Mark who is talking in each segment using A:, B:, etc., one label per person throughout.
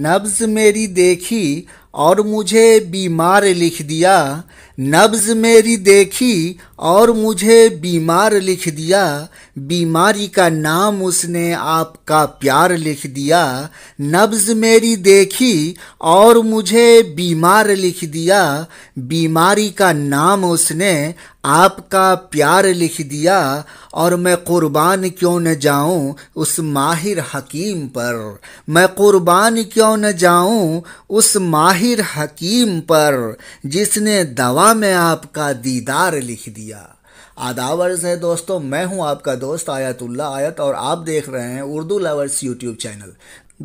A: नब्ज मेरी देखी और मुझे बीमार लिख दिया नब्ज मेरी देखी और मुझे बीमार लिख दिया बीमारी का नाम उसने आपका प्यार लिख दिया नब्ज मेरी देखी और मुझे बीमार लिख दिया बीमारी का नाम उसने आपका प्यार लिख दिया और मैं क़ुरबान क्यों न जाऊं उस माहिर हकीम पर मैं क़ुरबान क्यों न जाऊं उस माहिर माहिर हकीम पर जिसने दवा में आपका दीदार लिख दिया आदावर्स है दोस्तों मैं हूं आपका दोस्त आयतुल्ला आयत और आप देख रहे हैं उर्दू लवर्स यूट्यूब चैनल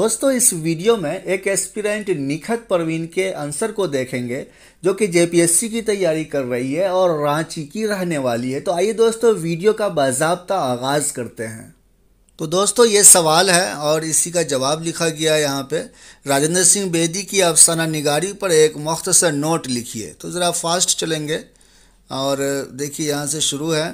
A: दोस्तों इस वीडियो में एक एस्पिरेंट निखत परवीन के आंसर को देखेंगे जो कि जेपीएससी की तैयारी कर रही है और रांची की रहने वाली है तो आइए दोस्तों वीडियो का बाजाबता आगाज़ करते हैं तो दोस्तों ये सवाल है और इसी का जवाब लिखा गया है यहाँ पे राजेंद्र सिंह बेदी की अफसाना निगारी पर एक मख्तसर नोट लिखिए तो ज़रा फास्ट चलेंगे और देखिए यहाँ से शुरू है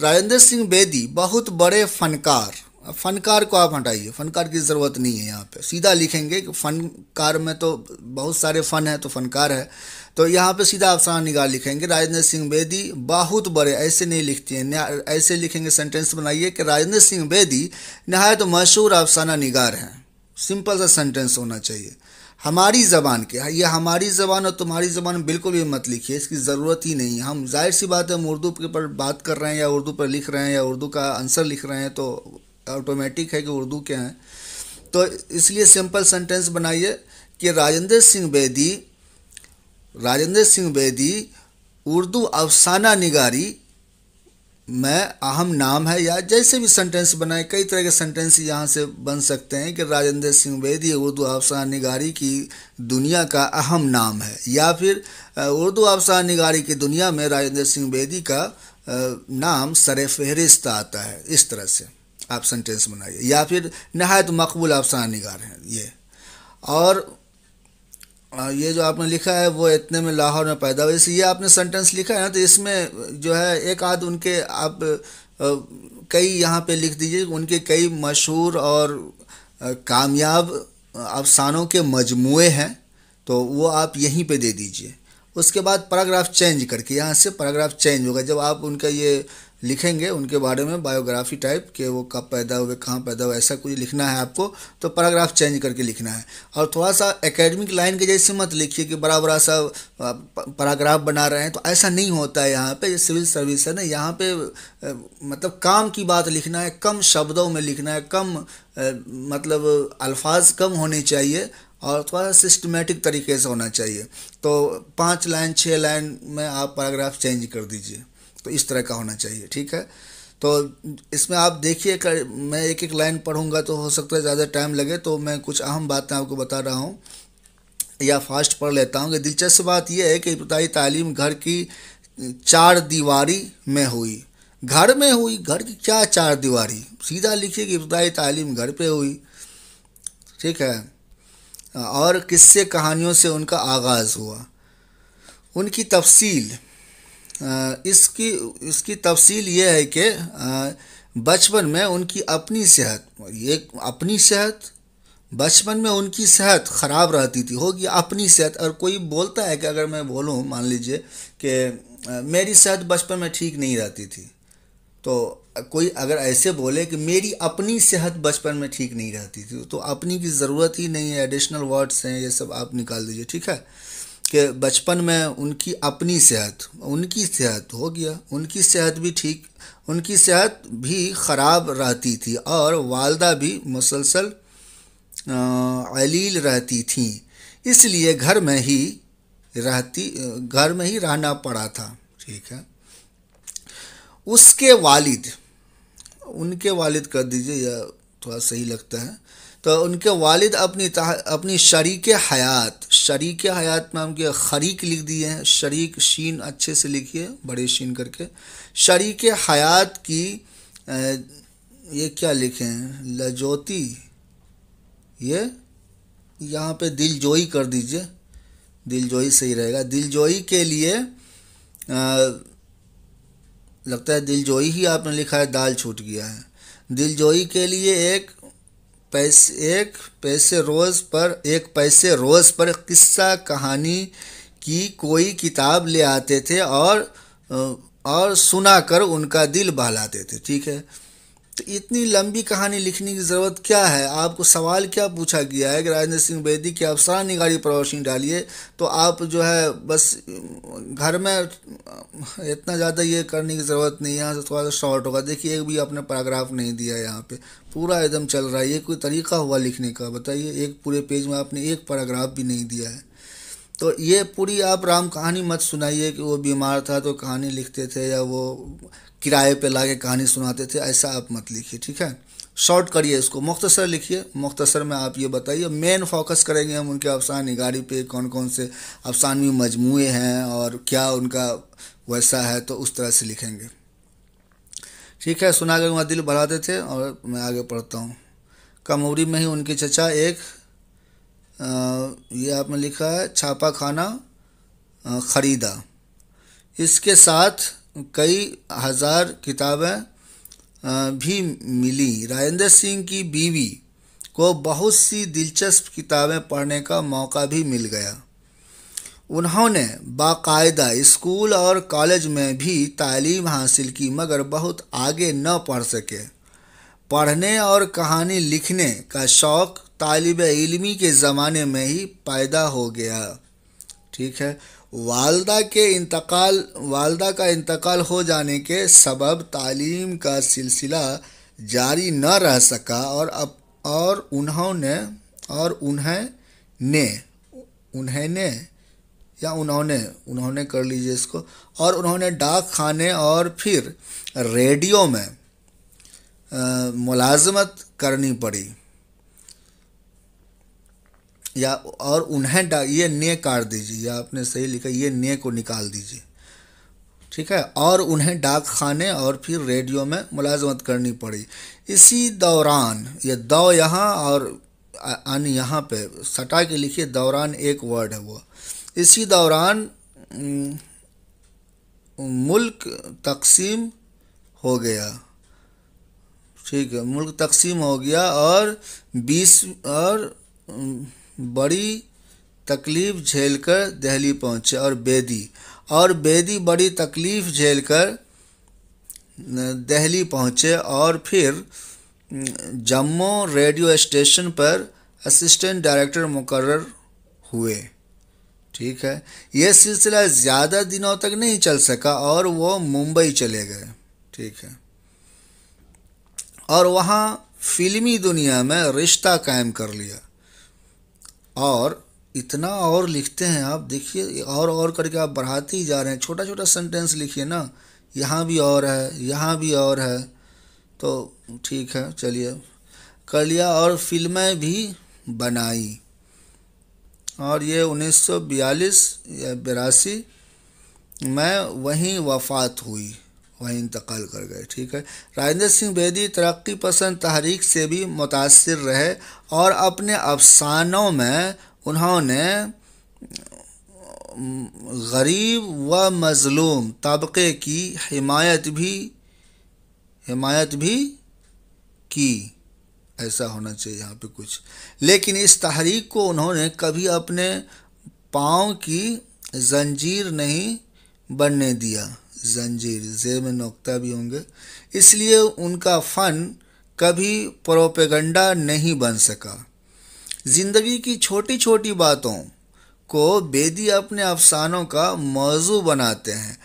A: राजेंद्र सिंह बेदी बहुत बड़े फनकार फनकार को आप हटाइए फनकार की ज़रूरत नहीं है यहाँ पे सीधा लिखेंगे कि फनकार में तो बहुत सारे फ़न है तो फनकार है तो यहाँ पे सीधा आप सराह निगार लिखेंगे राजेंद्र सिंह बेदी बहुत बड़े ऐसे नहीं लिखते हैं ऐसे लिखेंगे सेंटेंस बनाइए कि राजेंद्र सिंह बेदी नहायत तो मशहूर अफसाना निगार हैं सिंपल सा सेंटेंस होना चाहिए हमारी ज़बान के ये हमारी ज़बान और तुम्हारी ज़बान बिल्कुल भी मत लिखिए इसकी ज़रूरत ही नहीं हम जाहिर सी बात है हम उर्दू के पर बात कर रहे हैं या उर्दू पर लिख रहे हैं या उर्दू का आंसर लिख रहे हैं तो ऑटोमेटिक है कि उर्दू के हैं तो इसलिए सिंपल सेंटेंस बनाइए कि राजेंद्र सिंह बेदी राजेंद्र सिंह बेदी उर्दू अफसाना निगारी में अहम नाम है या जैसे भी सेंटेंस बनाए कई तरह के सेंटेंस यहाँ से बन सकते हैं कि राजेंद्र सिंह बेदी उर्दू अफसाना निगारी की दुनिया का अहम नाम है या फिर उर्दू अफसाना निगारी की दुनिया में राजेंद्र सिंह बेदी का नाम सर फहरिस्त आता है इस तरह से आप सेंटेंस बनाइए या फिर नहायत मकबूल आप निगार हैं ये और ये जो आपने लिखा है वो इतने में लाहौर में पैदा जैसे ये आपने सेंटेंस लिखा है ना तो इसमें जो है एक आध उनके आप कई यहाँ पे लिख दीजिए उनके कई मशहूर और कामयाब अफसानों के मजमू हैं तो वो आप यहीं पे दे दीजिए उसके बाद पैराग्राफ चेंज करके यहाँ से पैराग्राफ चेंज होगा जब आप उनका ये लिखेंगे उनके बारे में बायोग्राफी टाइप के वो कब पैदा हुए कहाँ पैदा हुए ऐसा कुछ लिखना है आपको तो पैराग्राफ चेंज करके लिखना है और थोड़ा सा एकेडमिक लाइन के जैसे मत लिखिए कि बड़ा बड़ा सा पैराग्राफ बना रहे हैं तो ऐसा नहीं होता है यहाँ पे सिविल सर्विस है ना यहाँ पे मतलब काम की बात लिखना है कम शब्दों में लिखना है कम मतलब अल्फाज कम होने चाहिए और थोड़ा सिस्टमेटिक तरीके से होना चाहिए तो पाँच लाइन छः लाइन में आप पैराग्राफ चेंज कर दीजिए तो इस तरह का होना चाहिए ठीक है तो इसमें आप देखिए मैं एक एक लाइन पढ़ूंगा तो हो सकता है ज़्यादा टाइम लगे तो मैं कुछ अहम बातें आपको बता रहा हूँ या फास्ट पढ़ लेता हूँ कि दिलचस्प बात यह है कि इब्तदाई तालीम घर की चार दीवारी में हुई घर में हुई घर की क्या चार दीवारी सीधा लिखिए कि इब्तदाई तालीम घर पे हुई ठीक है और किस्से कहानियों से उनका आगाज़ हुआ उनकी तफसील इसकी इसकी तफसील ये है कि बचपन में उनकी अपनी सेहत ये अपनी सेहत बचपन में उनकी सेहत ख़राब रहती थी होगी अपनी सेहत और कोई बोलता है कि अगर मैं बोलूँ मान लीजिए कि मेरी सेहत बचपन में ठीक नहीं रहती थी तो कोई अगर ऐसे बोले कि मेरी अपनी सेहत बचपन में ठीक नहीं रहती थी तो अपनी की ज़रूरत ही नहीं है एडिशनल वर्ड्स हैं ये सब आप निकाल दीजिए ठीक है कि बचपन में उनकी अपनी सेहत उनकी सेहत हो गया उनकी सेहत भी ठीक उनकी सेहत भी ख़राब रहती थी और वालदा भी मुसलसल अलील रहती थी इसलिए घर में ही रहती घर में ही रहना पड़ा था ठीक है उसके वालिद उनके वालिद कर दीजिए या थोड़ा सही लगता है तो उनके वालिद अपनी अपनी शरीक हयात शरीक हयात में उनके खरीक लिख दिए हैं शरीक शीन अच्छे से लिखिए बड़े शीन करके शरीक हयात की ये क्या लिखे हैं लजोती ये यहाँ पे दिलजोई कर दीजिए दिलजोई सही रहेगा दिलजोई के लिए आ, लगता है दिलजोई ही आपने लिखा है दाल छूट गया है दिलजोई के लिए एक पैसे एक पैसे रोज़ पर एक पैसे रोज़ पर किस्सा कहानी की कोई किताब ले आते थे और और सुनाकर उनका दिल बहलाते थे ठीक है तो इतनी लंबी कहानी लिखने की ज़रूरत क्या है आपको सवाल क्या पूछा गया है कि राजेंद्र सिंह बेदी की आप सारा निगारी पर रोशनी डालिए तो आप जो है बस घर में इतना ज़्यादा ये करने की ज़रूरत नहीं है यहाँ से थोड़ा सा शॉर्ट होगा देखिए एक भी आपने पैराग्राफ नहीं दिया है यहाँ पर पूरा एकदम चल रहा है ये कोई तरीका हुआ लिखने का बताइए एक पूरे पेज में आपने एक पैराग्राफ भी नहीं दिया है तो ये पूरी आप राम कहानी मत सुनाइए कि वो बीमार था तो कहानी लिखते थे या वो किराए पे ला के कहानी सुनाते थे ऐसा आप मत लिखिए ठीक है शॉर्ट करिए इसको मुख्तसर लिखिए मुख्तसर में आप ये बताइए मेन फोकस करेंगे हम उनके अफसान निगारी पे कौन कौन से अफसानवी मजमू हैं और क्या उनका वैसा है तो उस तरह से लिखेंगे ठीक है सुना कर वहाँ दिल बढ़ाते थे और मैं आगे पढ़ता हूँ कमोरी में ही उनके चचा एक ये आपने लिखा है छापा खाना ख़रीदा इसके साथ कई हज़ार किताबें भी मिली राजेंद्र सिंह की बीवी को बहुत सी दिलचस्प किताबें पढ़ने का मौका भी मिल गया उन्होंने बाकायदा स्कूल और कॉलेज में भी तालीम हासिल की मगर बहुत आगे न पढ़ सके पढ़ने और कहानी लिखने का शौक़ तालब इलमी के ज़माने में ही पैदा हो गया ठीक है वालदा के इंतकाल वालदा का इंतकाल हो जाने के सबब तालीम का सिलसिला जारी न रह सका और अब और उन्होंने और उन्हें ने उन्हें ने या उन्होंने उन्होंने कर लीजिए इसको और उन्होंने डाक खाने और फिर रेडियो में मुलाजमत करनी पड़ी या और उन्हें ये ने काट दीजिए या आपने सही लिखा ये ने को निकाल दीजिए ठीक है और उन्हें डाक खाने और फिर रेडियो में मुलाजमत करनी पड़ी इसी दौरान ये दौ यहाँ और अन यहाँ पे सटा के लिखिए दौरान एक वर्ड है वो इसी दौरान मुल्क तकसीम हो गया ठीक है मुल्क तकसीम हो गया और बीस और बड़ी तकलीफ झेलकर दहली पहुंचे और बेदी और बेदी बड़ी तकलीफ झेलकर दहली पहुंचे और फिर जम्मू रेडियो स्टेशन पर असिस्टेंट डायरेक्टर मुकर हुए ठीक है ये सिलसिला ज़्यादा दिनों तक नहीं चल सका और वो मुंबई चले गए ठीक है और वहाँ फिल्मी दुनिया में रिश्ता कायम कर लिया और इतना और लिखते हैं आप देखिए और और करके आप बढ़ाते ही जा रहे हैं छोटा छोटा सेंटेंस लिखिए ना यहाँ भी और है यहाँ भी और है तो ठीक है चलिए कर लिया और फिल्में भी बनाई और ये 1942 या बिरासी में वहीं वफ़ात हुई वहीं इंतकाल कर गए ठीक है राजेंद्र सिंह बेदी तरक्की पसंद तहरीक से भी मुतासर रहे और अपने अफसानों में उन्होंने गरीब व मज़लूम तबके की हिमायत भी हिमायत भी की ऐसा होना चाहिए यहाँ पे कुछ लेकिन इस तहरीक को उन्होंने कभी अपने पाँव की जंजीर नहीं बनने दिया जंजीर जे में नोकता भी होंगे इसलिए उनका फ़न कभी प्रोपेगंडा नहीं बन सका ज़िंदगी की छोटी छोटी बातों को बेदी अपने अफसानों का मौजू बनाते हैं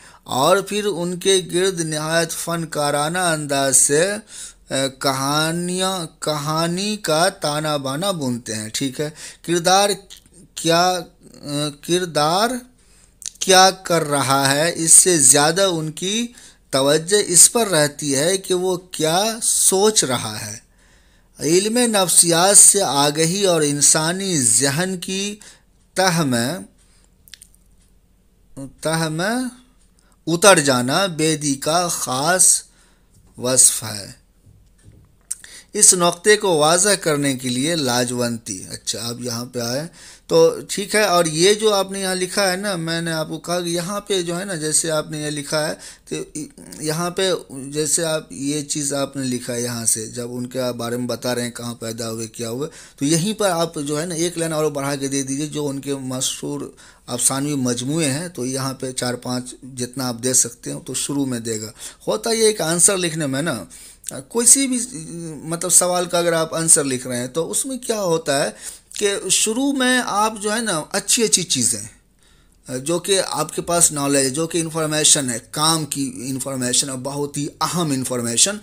A: और फिर उनके गिर्द नहायत फनकाराना अंदाज से कहानियाँ कहानी का ताना बाना बुनते हैं ठीक है किरदार क्या किरदार क्या कर रहा है इससे ज़्यादा उनकी तवज्जो इस पर रहती है कि वो क्या सोच रहा है इल्म नफ्सियात से आगही और इंसानी जहन की तह में तह में उतर जाना बेदी का ख़ास वصफ़ है इस नुक़े को वाजह करने के लिए लाजवंती अच्छा आप यहाँ पे आए तो ठीक है और ये जो आपने यहाँ लिखा है ना मैंने आपको कहा कि यहाँ पे जो है ना जैसे आपने ये लिखा है तो यहाँ पे जैसे आप ये चीज़ आपने लिखा है यहाँ से जब उनके बारे में बता रहे हैं कहाँ पैदा हुए क्या हुए तो यहीं पर आप जो है ना एक लाइन और बढ़ा के दे दीजिए जो उनके मशहूर अफसानवी मजमू हैं तो यहाँ पर चार पाँच जितना आप दे सकते हो तो शुरू में देगा होता ये एक आंसर लिखने में ना कोई भी मतलब सवाल का अगर आप आंसर लिख रहे हैं तो उसमें क्या होता है कि शुरू में आप जो है ना अच्छी अच्छी चीज़ें जो कि आपके पास नॉलेज जो कि इन्फॉर्मेशन है काम की इन्फॉर्मेशन और बहुत ही अहम इन्फॉर्मेशन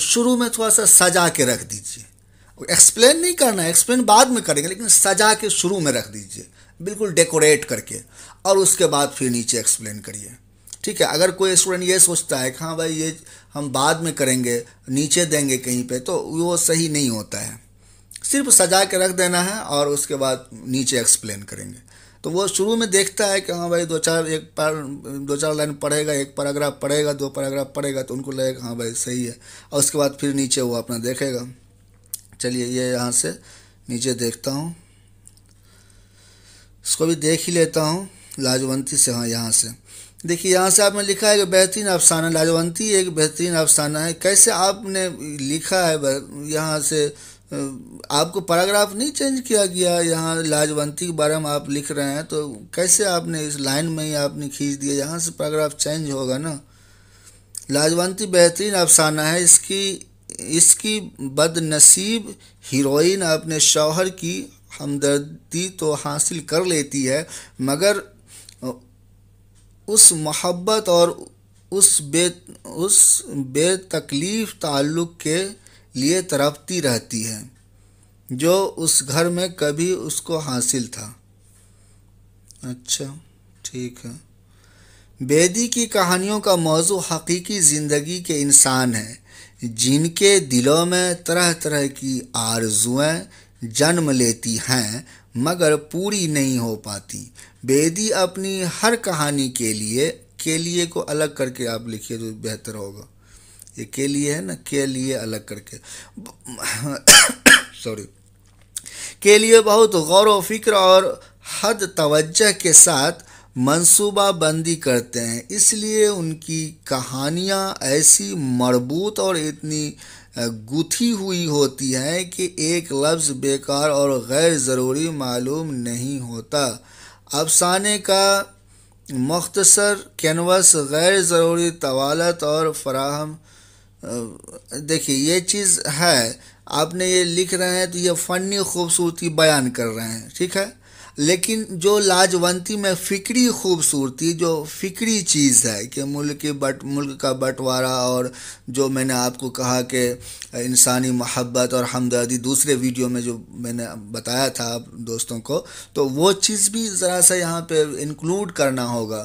A: शुरू में थोड़ा सा सजा के रख दीजिए एक्सप्लेन नहीं करना है एक्सप्लेन बाद में करेंगे लेकिन सजा के शुरू में रख दीजिए बिल्कुल डेकोरेट करके और उसके बाद फिर नीचे एक्सप्लेन करिए ठीक है अगर कोई स्टूडेंट ये सोचता है कि हाँ भाई ये हम बाद में करेंगे नीचे देंगे कहीं पे तो वो सही नहीं होता है सिर्फ सजा के रख देना है और उसके बाद नीचे एक्सप्लेन करेंगे तो वो शुरू में देखता है कि हाँ भाई दो चार एक पार दो चार लाइन पढ़ेगा एक पैराग्राफ पढ़ेगा दो पैराग्राफ पढ़ेगा तो उनको लगेगा हाँ भाई सही है और उसके बाद फिर नीचे वो अपना देखेगा चलिए ये यहाँ से नीचे देखता हूँ इसको भी देख ही लेता हूँ लाजवंती से हाँ यहाँ से देखिए यहाँ से आपने लिखा है कि बेहतरीन अफसाना लाजवंती एक बेहतरीन अफसाना है कैसे आपने लिखा है यहाँ से आपको पैराग्राफ नहीं चेंज किया गया यहाँ लाजवंती के बारे में आप लिख रहे हैं तो कैसे आपने इस लाइन में ही आपने खींच दिया यहाँ से पैराग्राफ चेंज होगा ना लाजवंती बेहतरीन अफसाना है इसकी इसकी बदनसीब हीरोइन अपने शौहर की हमदर्दी तो हासिल कर लेती है मगर उस मोहब्बत और उस बे उस बेतकलीफ ताल्लुक़ के लिए तरपती रहती है जो उस घर में कभी उसको हासिल था अच्छा ठीक है बेदी की कहानियों का मौजू हकीकी ज़िंदगी के इंसान हैं जिनके दिलों में तरह तरह की आरजुएं जन्म लेती हैं मगर पूरी नहीं हो पाती बेदी अपनी हर कहानी के लिए के लिए को अलग करके आप लिखिए तो बेहतर होगा ये के लिए है ना के लिए अलग करके सॉरी के लिए बहुत गौर व फिक्र और हद तवज्जह के साथ मनसूबा बंदी करते हैं इसलिए उनकी कहानियाँ ऐसी मरबूत और इतनी गुथी हुई होती है कि एक लफ्ज़ बेकार और गैर ज़रूरी मालूम नहीं होता अफसाने का मख्तसर कैनवस गैर ज़रूरी तवालत और फराहम देखिए ये चीज़ है आपने ये लिख रहे हैं तो ये फ़नी खूबसूरती बयान कर रहे हैं ठीक है लेकिन जो लाजवंती में फ़िक्री खूबसूरती जो फ़िक्री चीज़ है कि मुल्क बट मुल्क का बंटवारा और जो मैंने आपको कहा कि इंसानी महब्बत और हमदर्दी दूसरे वीडियो में जो मैंने बताया था आप दोस्तों को तो वो चीज़ भी ज़रा सा यहाँ पे इंक्लूड करना होगा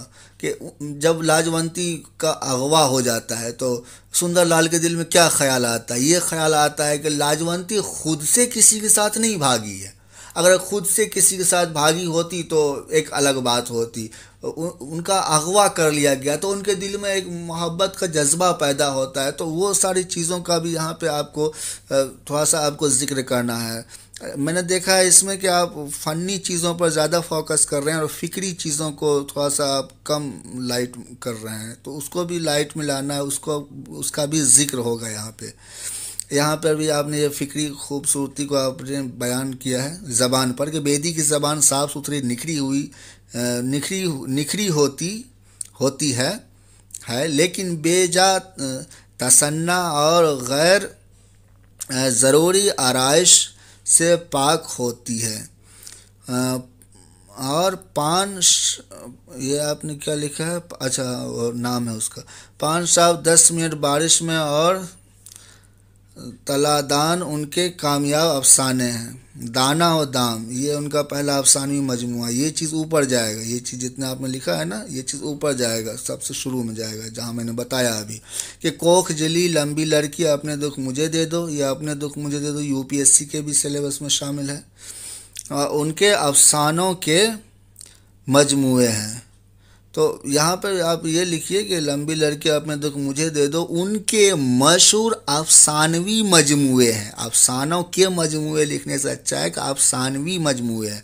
A: कि जब लाजवंती का अगवा हो जाता है तो सुंदर लाल के दिल में क्या ख्याल आता है ये ख्याल आता है कि लाजवंती खुद से किसी के साथ नहीं भागी है अगर खुद से किसी के साथ भागी होती तो एक अलग बात होती उनका अगवा कर लिया गया तो उनके दिल में एक मोहब्बत का जज्बा पैदा होता है तो वो सारी चीज़ों का भी यहाँ पे आपको थोड़ा सा आपको जिक्र करना है मैंने देखा है इसमें कि आप फ़नी चीज़ों पर ज़्यादा फोकस कर रहे हैं और फ़िक्री चीज़ों को थोड़ा सा आप कम लाइट कर रहे हैं तो उसको भी लाइट में लाना है उसको उसका भी जिक्र होगा यहाँ पर यहाँ पर भी आपने ये फ़िक्री खूबसूरती को आपने बयान किया है ज़बान पर कि बेदी की ज़बान साफ़ सुथरी निखरी हुई निखरी निखरी होती होती है है लेकिन बेजा तसन्ना और गैर ज़रूरी आरइश से पाक होती है और पान ये आपने क्या लिखा है अच्छा नाम है उसका पान साहब दस मिनट बारिश में और तलादान उनके कामयाब अफसाने हैं दाना और दाम ये उनका पहला अफसानवी मजमू ये चीज़ ऊपर जाएगा ये चीज़ जितने आपने लिखा है ना ये चीज़ ऊपर जाएगा सबसे शुरू में जाएगा जहाँ मैंने बताया अभी कि कोख जली लंबी लड़की अपने दुख मुझे दे दो या अपने दुख मुझे दे दो यूपीएससी के भी सिलेबस में शामिल है और उनके अफसानों के मजमू हैं तो यहाँ पर आप ये लिखिए कि लंबी लड़के अपने दुख मुझे दे दो उनके मशहूर अफसानवी मजमुए हैं अफसानों के मजमुए लिखने से अच्छा है कि अफसानवी मजमुए हैं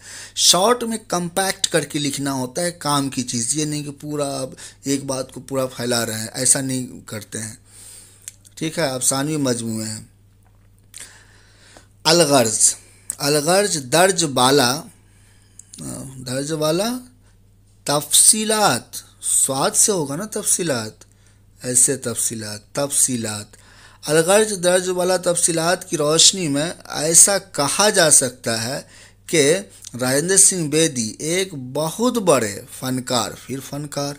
A: शॉर्ट में कंपैक्ट करके लिखना होता है काम की चीज़ ये नहीं कि पूरा आप एक बात को पूरा फैला रहे हैं ऐसा नहीं करते हैं ठीक है अफसानवी मजमुए हैं अलगर्ज अलगर्ज दर्ज बाला दर्ज वाला तफसीलात स्वाद से होगा ना तफसीलात ऐसे तफसीलात तफसीलात अलगर्ज दर्ज वाला तफसीलात की रोशनी में ऐसा कहा जा सकता है कि राजेंद्र सिंह बेदी एक बहुत बड़े फनकार फिर फनकार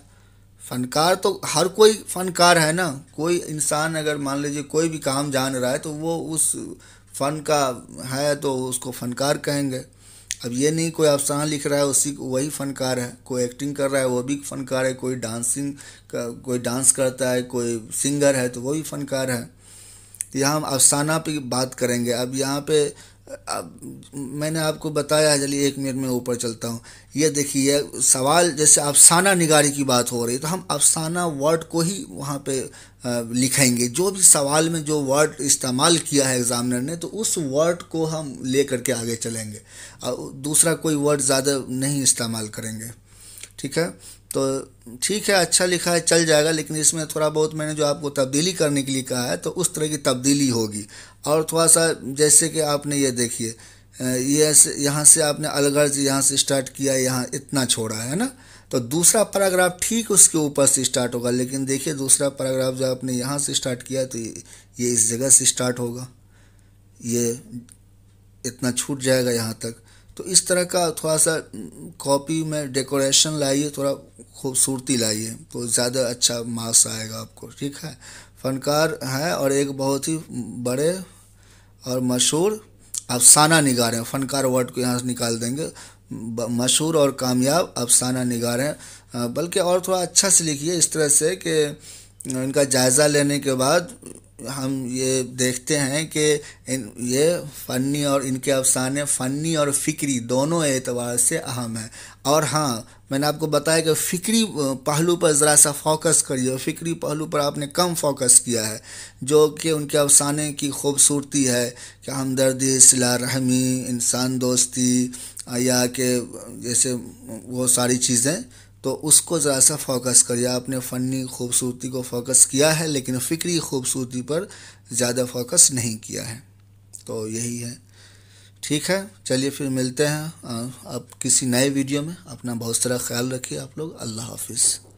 A: फनकार तो हर कोई फनकार है ना कोई इंसान अगर मान लीजिए कोई भी काम जान रहा है तो वो उस फ़न का है तो उसको फनकार कहेंगे अब ये नहीं कोई अफसाना लिख रहा है उसी वही फनकार है कोई एक्टिंग कर रहा है वो भी फनकार है कोई डांसिंग कोई डांस करता है कोई सिंगर है तो वो भी फनकार है यहाँ हम अफसाना पे बात करेंगे अब यहाँ पे अब मैंने आपको बताया चलिए एक मिनट में ऊपर चलता हूँ ये देखिए सवाल जैसे अफसाना निगारी की बात हो रही है तो हम अफसाना वर्ड को ही वहाँ पे लिखेंगे जो भी सवाल में जो वर्ड इस्तेमाल किया है एग्ज़ामिनर ने तो उस वर्ड को हम ले करके आगे चलेंगे और दूसरा कोई वर्ड ज़्यादा नहीं इस्तेमाल करेंगे ठीक है तो ठीक है अच्छा लिखा है चल जाएगा लेकिन इसमें थोड़ा बहुत मैंने जो आपको तब्दीली करने के लिए कहा है तो उस तरह की तब्दीली होगी और थोड़ा सा जैसे कि आपने ये देखिए ये यहाँ से आपने अलगर्ज यहाँ से स्टार्ट किया यहाँ इतना छोड़ा है ना तो दूसरा पैराग्राफ ठीक उसके ऊपर से स्टार्ट होगा लेकिन देखिए दूसरा पैराग्राफ जो आपने यहाँ से स्टार्ट किया तो ये इस जगह से स्टार्ट होगा ये इतना छूट जाएगा यहाँ तक तो इस तरह का थोड़ा सा कॉपी में डेकोरेशन लाइए थोड़ा खूबसूरती लाइए तो ज़्यादा अच्छा मास आएगा आपको ठीक है फनकार हैं और एक बहुत ही बड़े और मशहूर अफसाना निगार हैं फ़नकार वर्ड को यहाँ से निकाल देंगे मशहूर और कामयाब अफसाना निगार हैं बल्कि और थोड़ा अच्छा से लिखिए इस तरह से कि इनका जायज़ा लेने के बाद हम ये देखते हैं कि इन ये फ़नी और इनके अफसाने फ़नी और फ़िक्री दोनों एतबार से अहम हैं और हाँ मैंने आपको बताया कि फ़िक्री पहलू पर ज़रा सा फोकस करिए और फ़िक्री पहलू पर आपने कम फोकस किया है जो कि उनके अफसाने की खूबसूरती है कि हमदर्दी सिला रहमी इंसान दोस्ती या कि जैसे वो सारी चीज़ें तो उसको ज़रा सा फोकस करिए आपने फ़नी खूबसूरती को फोकस किया है लेकिन फ़िक्री खूबसूरती पर ज़्यादा फोकस नहीं किया है तो यही है ठीक है चलिए फिर मिलते हैं अब किसी नए वीडियो में अपना बहुत सारा ख्याल रखिए आप लोग अल्लाह हाफिज़